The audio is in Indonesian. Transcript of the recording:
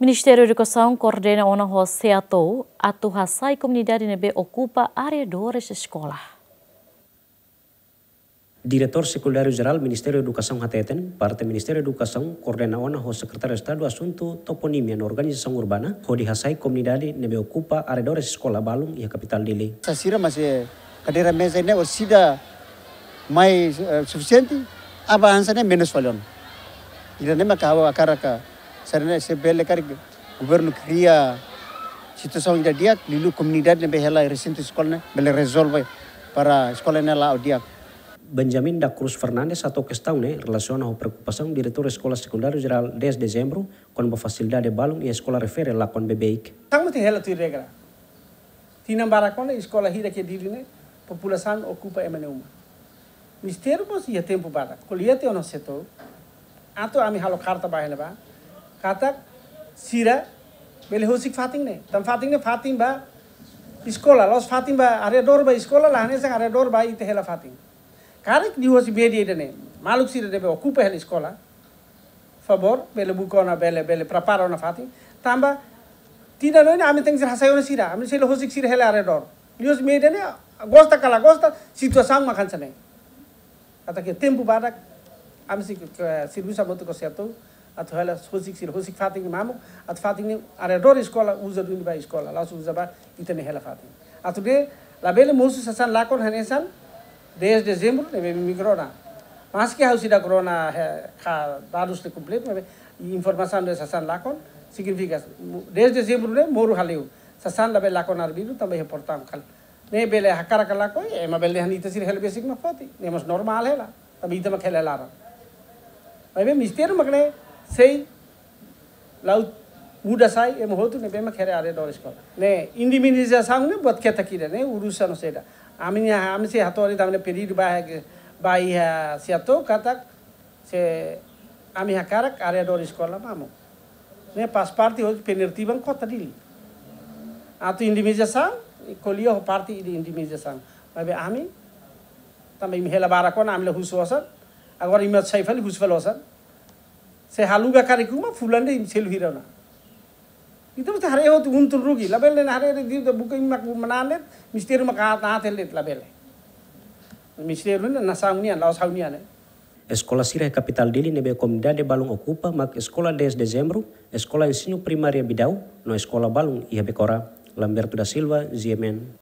Ministério da Educação coordena uma José Atou, atuha sai comunidade nebe ocupa área de escola. Diretor Secundario Geral Ministerio Educação Hateten, parte Ministerio de Educação, coordenaona o Secretário de Estado Assunto Toponimia na Organização Urbana, Rodi Hasai Comunidade nebe ocupa arredores escola Balung Ia capital Dili. Sasira mas é cadeira mesa né o sida mais uh, eh, suficiente, avança né menos falhão. Ira né makawa akaraka se belle karek governo cria situação da dia lilu comunidade be hela recente escola bele resolve para escola nela o dia Benjamin da Cruz Fernandes atau questão né relaciona ao preocupação diretor sekolah secundária geral 10 de dezembro com a facilidade balão e a escola refere lá com bebeik. Tamo tem hela tu regra. Tinha barakona escola hira que dili né população ocupa emanuma. Mistério ia tempo bara. Colia te ono setor. Ato ami halo carta ba ba katak, sira, beli husik fating ne, tam fating ne fating ba sekolah, los fatin ba area dor ba sekolah lah, sang area dor ba itu hela fatin. Karek di hosi bedi itu ne, maluk sira debe okupe hela sekolah, favor, beli bukona, beli beli prapara ona fating, tamba tidak loin, kami tengsi hasayona sira, kami sila husik sira hela area dor, di hosi bedi ne, gosta kala gosta, situasi makan sana. Kata ke tempo barak, kami sih sirgusa botu kosiatu, atuela hosik sir hosik fating mamu at fating ni are dor escola user dun ba escola las user ba itene hela fating atude labele musu sasan lakon hanesan desde dezembro nebe migrona mas que house da corona ha dados de completo nebe informação de sasan lakon significa desde dezembro ne moru haleu sasan labe lakon arbiru tambe reportam kal ne bele hakara kala koi ema bele hani tasir hel basic ma fati ne mas normal hela tabi tama khela lara अबे मिस्टेर मगड़े zein laut udasai em hotu ne bema khere are doris ko ne indi minisa sang ne bat kheta kire ne urusa no seda ami ne ami se hatori tamne perir ba hai bai ha siato katak se ami ha karak are doris ko la mamu ne pasparti ho penertiban ko tadili atu indi minisa sang kolio ho parti indi minisa sang babe ami tamai mihela barakon amle husu asan agora imat saifali husfal asan se haluga kari kuma fulan im selu hirana. itu mesti hari itu untur rugi label le hare re diu buka mak manane misteri mak hat hat le label misteri ne nasaunia laos haunia ne Escola Sira Kapital Dili nebe Comidade Balung Okupa mak sekolah Des Desember sekolah ensino primaria Bidau, no Sekolah Balung ia Becora, Lamberto da Silva, Ziemen.